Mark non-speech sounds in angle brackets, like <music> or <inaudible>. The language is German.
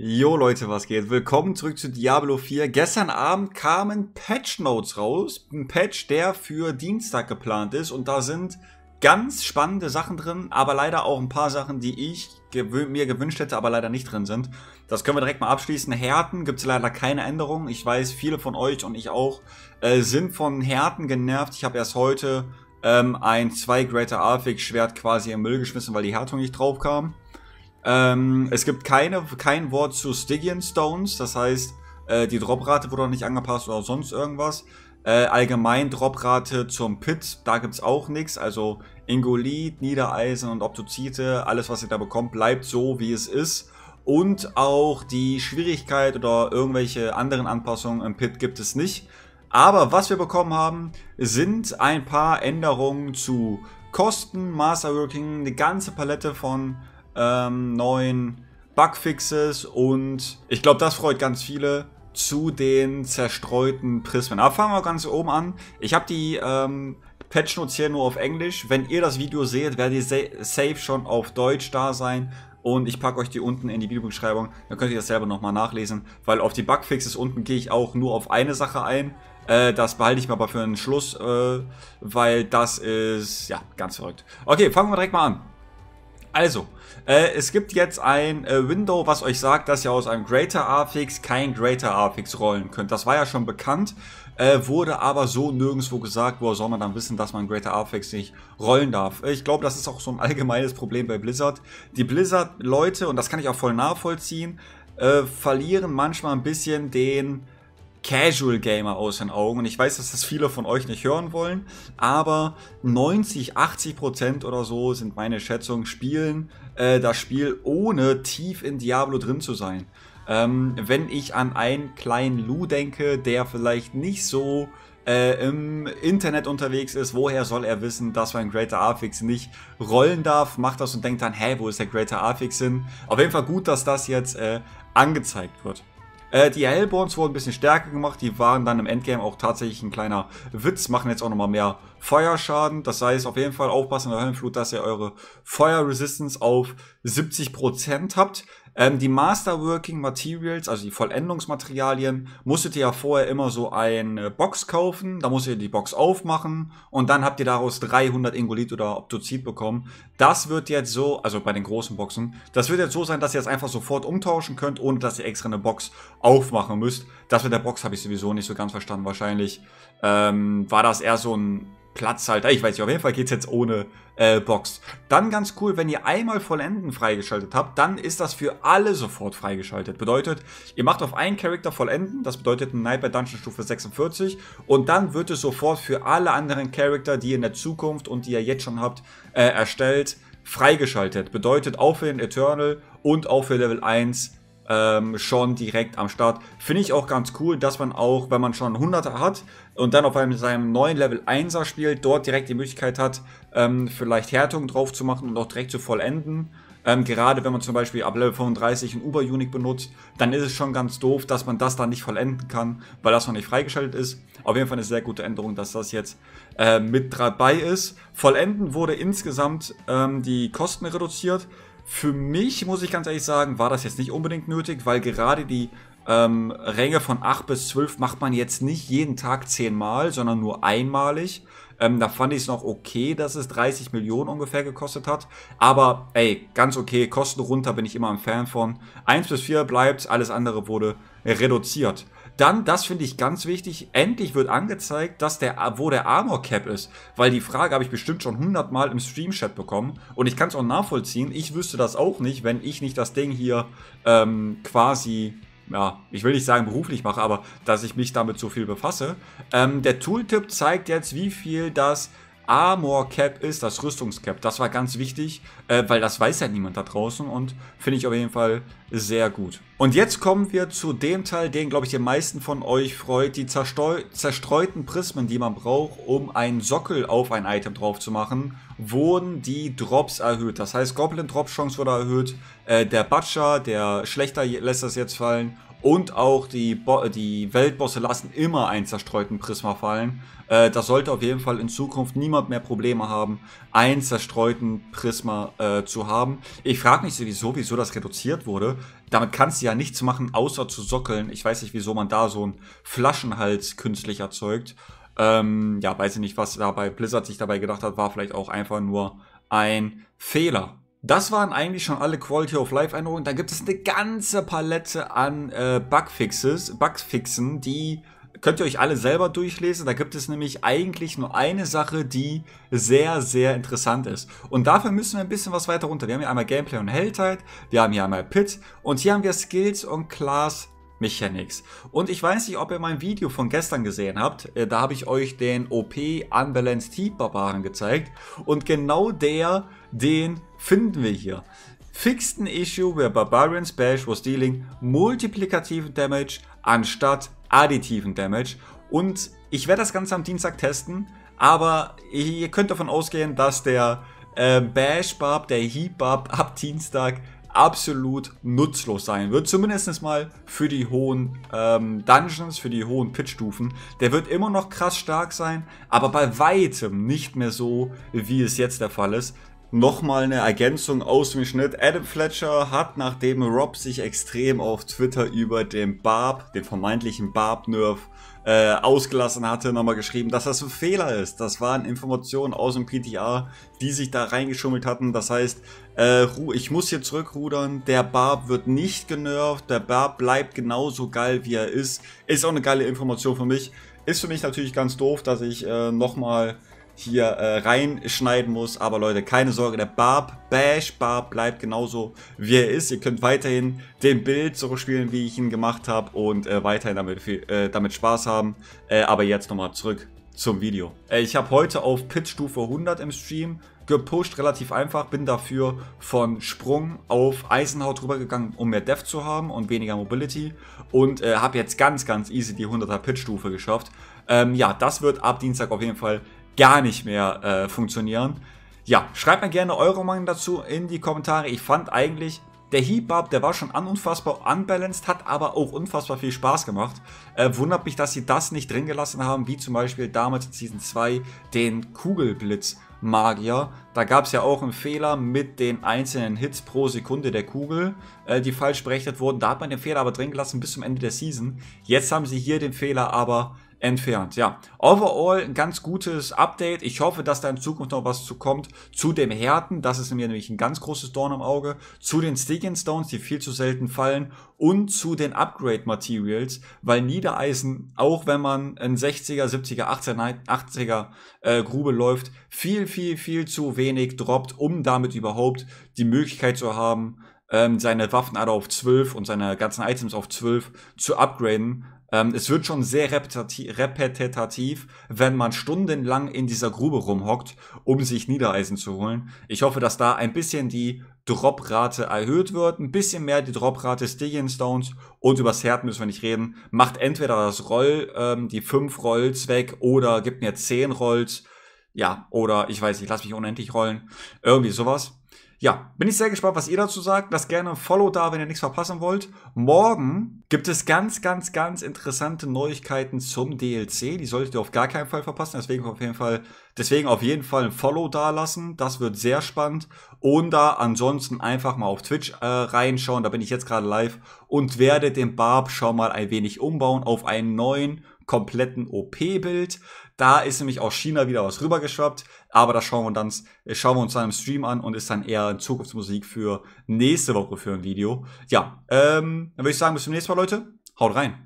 Jo Leute, was geht? Willkommen zurück zu Diablo 4. Gestern Abend kamen Patch Notes raus. Ein Patch, der für Dienstag geplant ist. Und da sind ganz spannende Sachen drin, aber leider auch ein paar Sachen, die ich gewö mir gewünscht hätte, aber leider nicht drin sind. Das können wir direkt mal abschließen. Härten gibt es leider keine Änderungen. Ich weiß, viele von euch und ich auch äh, sind von Härten genervt. Ich habe erst heute ähm, ein 2 Greater Arfix Schwert quasi im Müll geschmissen, weil die Härtung nicht drauf kam. Ähm, es gibt keine, kein Wort zu Stygian Stones, das heißt, äh, die Droprate wurde noch nicht angepasst oder sonst irgendwas. Äh, allgemein Droprate zum Pit, da gibt es auch nichts. Also Ingolit, Niedereisen und Optozite, alles was ihr da bekommt, bleibt so, wie es ist. Und auch die Schwierigkeit oder irgendwelche anderen Anpassungen im Pit gibt es nicht. Aber was wir bekommen haben, sind ein paar Änderungen zu Kosten, Masterworking, eine ganze Palette von ähm, neuen Bugfixes und ich glaube, das freut ganz viele zu den zerstreuten Prismen. Aber fangen wir ganz oben an. Ich habe die ähm, Patch Notes hier nur auf Englisch. Wenn ihr das Video seht, werdet ihr safe schon auf Deutsch da sein. Und ich packe euch die unten in die Videobeschreibung. Dann könnt ihr das selber nochmal nachlesen. Weil auf die Bugfixes unten gehe ich auch nur auf eine Sache ein. Äh, das behalte ich mir aber für einen Schluss, äh, weil das ist, ja, ganz verrückt. Okay, fangen wir direkt mal an. Also, äh, es gibt jetzt ein äh, Window, was euch sagt, dass ihr aus einem Greater Affix kein Greater Affix rollen könnt. Das war ja schon bekannt, äh, wurde aber so nirgendwo gesagt, woher soll man dann wissen, dass man Greater Affix nicht rollen darf. Äh, ich glaube, das ist auch so ein <laughs> allgemeines Problem bei Blizzard. Die Blizzard-Leute, und das kann ich auch voll nachvollziehen, äh, verlieren manchmal ein bisschen den Casual Gamer aus den Augen. Und ich weiß, dass das viele von euch nicht hören wollen, aber 90, 80 Prozent oder so sind meine Schätzungen, spielen äh, das Spiel ohne tief in Diablo drin zu sein. Ähm, wenn ich an einen kleinen Lou denke, der vielleicht nicht so äh, im Internet unterwegs ist, woher soll er wissen, dass man Greater Afix nicht rollen darf, macht das und denkt dann, hä, wo ist der Greater Afix hin? Auf jeden Fall gut, dass das jetzt äh, angezeigt wird. Äh, die Hellborns wurden ein bisschen stärker gemacht. Die waren dann im Endgame auch tatsächlich ein kleiner Witz. Machen jetzt auch nochmal mehr Feuerschaden. Das heißt, auf jeden Fall aufpassen in der Höllenflut, dass ihr eure Feuer Resistance auf 70% habt. Ähm, die Masterworking Materials, also die Vollendungsmaterialien, musstet ihr ja vorher immer so eine Box kaufen. Da musst ihr die Box aufmachen und dann habt ihr daraus 300 Ingolit oder Optozid bekommen. Das wird jetzt so, also bei den großen Boxen, das wird jetzt so sein, dass ihr es das einfach sofort umtauschen könnt, ohne dass ihr extra eine Box aufmachen müsst. Das mit der Box habe ich sowieso nicht so ganz verstanden. Wahrscheinlich ähm, war das eher so ein Platzhalter. Ah, ich weiß nicht, auf jeden Fall geht es jetzt ohne äh, Box. Dann ganz cool, wenn ihr einmal Vollenden freigeschaltet habt, dann ist das für alle sofort freigeschaltet. Bedeutet, ihr macht auf einen Charakter Vollenden, das bedeutet ein Night by Dungeon Stufe 46 und dann wird es sofort für alle anderen Charakter, die ihr in der Zukunft und die ihr jetzt schon habt, äh, erstellt, freigeschaltet. Bedeutet auch für den Eternal und auch für Level 1 ähm, schon direkt am Start. Finde ich auch ganz cool, dass man auch, wenn man schon 100er hat und dann auf einem seinem neuen Level 1er spielt, dort direkt die Möglichkeit hat, ähm, vielleicht Härtungen drauf zu machen und auch direkt zu vollenden. Ähm, gerade wenn man zum Beispiel ab Level 35 ein Uber-Unique benutzt, dann ist es schon ganz doof, dass man das dann nicht vollenden kann, weil das noch nicht freigeschaltet ist. Auf jeden Fall eine sehr gute Änderung, dass das jetzt äh, mit dabei ist. Vollenden wurde insgesamt ähm, die Kosten reduziert. Für mich, muss ich ganz ehrlich sagen, war das jetzt nicht unbedingt nötig, weil gerade die ähm, Ränge von 8 bis 12 macht man jetzt nicht jeden Tag 10 Mal, sondern nur einmalig. Ähm, da fand ich es noch okay, dass es 30 Millionen ungefähr gekostet hat. Aber ey, ganz okay, Kosten runter bin ich immer ein Fan von. 1 bis 4 bleibt, alles andere wurde reduziert. Dann, das finde ich ganz wichtig, endlich wird angezeigt, dass der, wo der Armor Cap ist. Weil die Frage habe ich bestimmt schon hundertmal im Stream-Chat bekommen. Und ich kann es auch nachvollziehen. Ich wüsste das auch nicht, wenn ich nicht das Ding hier ähm, quasi ja, ich will nicht sagen beruflich mache, aber dass ich mich damit so viel befasse. Ähm, der Tooltip zeigt jetzt, wie viel das Armor Cap ist, das Rüstungscap. Das war ganz wichtig, äh, weil das weiß ja niemand da draußen und finde ich auf jeden Fall sehr gut. Und jetzt kommen wir zu dem Teil, den glaube ich die meisten von euch freut, die zerstreuten Prismen, die man braucht, um einen Sockel auf ein Item drauf zu machen, wurden die Drops erhöht. Das heißt, Goblin Drop Chance wurde erhöht, äh, der Butcher, der Schlechter lässt das jetzt fallen und auch die, Bo die Weltbosse lassen immer einen zerstreuten Prisma fallen. Äh, da sollte auf jeden Fall in Zukunft niemand mehr Probleme haben, einen zerstreuten Prisma äh, zu haben. Ich frage mich sowieso, wieso das reduziert wurde. Damit kannst du ja nichts machen, außer zu sockeln. Ich weiß nicht, wieso man da so einen Flaschenhals künstlich erzeugt. Ähm, ja, weiß ich nicht, was dabei Blizzard sich dabei gedacht hat. War vielleicht auch einfach nur ein Fehler. Das waren eigentlich schon alle Quality of Life Änderungen. Da gibt es eine ganze Palette an äh, Bugfixes, Bugfixen, die könnt ihr euch alle selber durchlesen. Da gibt es nämlich eigentlich nur eine Sache, die sehr, sehr interessant ist. Und dafür müssen wir ein bisschen was weiter runter. Wir haben hier einmal Gameplay und Heldheit, wir haben hier einmal Pit und hier haben wir Skills und Class Mechanics. Und ich weiß nicht, ob ihr mein Video von gestern gesehen habt. Äh, da habe ich euch den OP Unbalanced Heat Barbaren gezeigt. Und genau der, den finden wir hier. Fixed an issue where Barbarians Bash was dealing multiplikativen Damage anstatt additiven Damage. Und ich werde das Ganze am Dienstag testen, aber ihr könnt davon ausgehen, dass der äh, Bash Barb, der Heap Barb ab Dienstag absolut nutzlos sein wird. Zumindest mal für die hohen ähm, Dungeons, für die hohen Pitch-Stufen. Der wird immer noch krass stark sein, aber bei weitem nicht mehr so, wie es jetzt der Fall ist. Nochmal eine Ergänzung aus dem Schnitt. Adam Fletcher hat, nachdem Rob sich extrem auf Twitter über den Barb, den vermeintlichen Barb-Nerf, äh, ausgelassen hatte, nochmal geschrieben, dass das ein Fehler ist. Das waren Informationen aus dem PTA, die sich da reingeschummelt hatten. Das heißt, äh, ich muss hier zurückrudern. Der Barb wird nicht genervt. Der Barb bleibt genauso geil, wie er ist. Ist auch eine geile Information für mich. Ist für mich natürlich ganz doof, dass ich äh, nochmal hier äh, reinschneiden muss. Aber Leute, keine Sorge, der Barb, Bash Barb bleibt genauso, wie er ist. Ihr könnt weiterhin den Bild so spielen, wie ich ihn gemacht habe und äh, weiterhin damit, viel, äh, damit Spaß haben. Äh, aber jetzt nochmal zurück zum Video. Äh, ich habe heute auf Pitch-Stufe 100 im Stream gepusht, relativ einfach. Bin dafür von Sprung auf Eisenhaut rübergegangen, um mehr Def zu haben und weniger Mobility. Und äh, habe jetzt ganz, ganz easy die 100er Pitch-Stufe geschafft. Ähm, ja, das wird ab Dienstag auf jeden Fall gar nicht mehr äh, funktionieren. Ja, schreibt mir gerne eure Meinung dazu in die Kommentare. Ich fand eigentlich, der Heap Up, der war schon unfassbar unbalanced, hat aber auch unfassbar viel Spaß gemacht. Äh, wundert mich, dass sie das nicht drin gelassen haben, wie zum Beispiel damals in Season 2 den Kugelblitz. Magier. Da gab es ja auch einen Fehler mit den einzelnen Hits pro Sekunde der Kugel, äh, die falsch berechnet wurden. Da hat man den Fehler aber drin gelassen bis zum Ende der Season. Jetzt haben sie hier den Fehler aber entfernt. Ja, overall ein ganz gutes Update. Ich hoffe, dass da in Zukunft noch was zu kommt. Zu dem Härten, das ist mir nämlich ein ganz großes Dorn im Auge. Zu den Sticking Stones, die viel zu selten fallen. Und zu den Upgrade Materials, weil Niedereisen, auch wenn man in 60er, 70er, 80er, 80er äh, Grube läuft, viel, viel, viel zu wenig droppt, um damit überhaupt die Möglichkeit zu haben, ähm, seine Waffen alle auf 12 und seine ganzen Items auf 12 zu upgraden. Ähm, es wird schon sehr repetitiv, wenn man stundenlang in dieser Grube rumhockt, um sich Niedereisen zu holen. Ich hoffe, dass da ein bisschen die Droprate erhöht wird, ein bisschen mehr die Droprate Stygian Stones und übers Herd müssen wir nicht reden. Macht entweder das Roll, ähm, die 5 Rolls weg oder gibt mir 10 Rolls. Ja, oder ich weiß nicht, lass mich unendlich rollen. Irgendwie sowas ja, bin ich sehr gespannt, was ihr dazu sagt. Lasst gerne ein Follow da, wenn ihr nichts verpassen wollt. Morgen gibt es ganz, ganz, ganz interessante Neuigkeiten zum DLC. Die solltet ihr auf gar keinen Fall verpassen. Deswegen auf jeden Fall, deswegen auf jeden Fall ein Follow da lassen. Das wird sehr spannend. Und da ansonsten einfach mal auf Twitch äh, reinschauen. Da bin ich jetzt gerade live und werde den Barb schon mal ein wenig umbauen auf einen neuen kompletten OP-Bild. Da ist nämlich aus China wieder was rübergeschwappt, aber das schauen wir, dann, äh, schauen wir uns dann im Stream an und ist dann eher in Zukunftsmusik für nächste Woche für ein Video. Ja, ähm, dann würde ich sagen, bis zum nächsten Mal, Leute. Haut rein.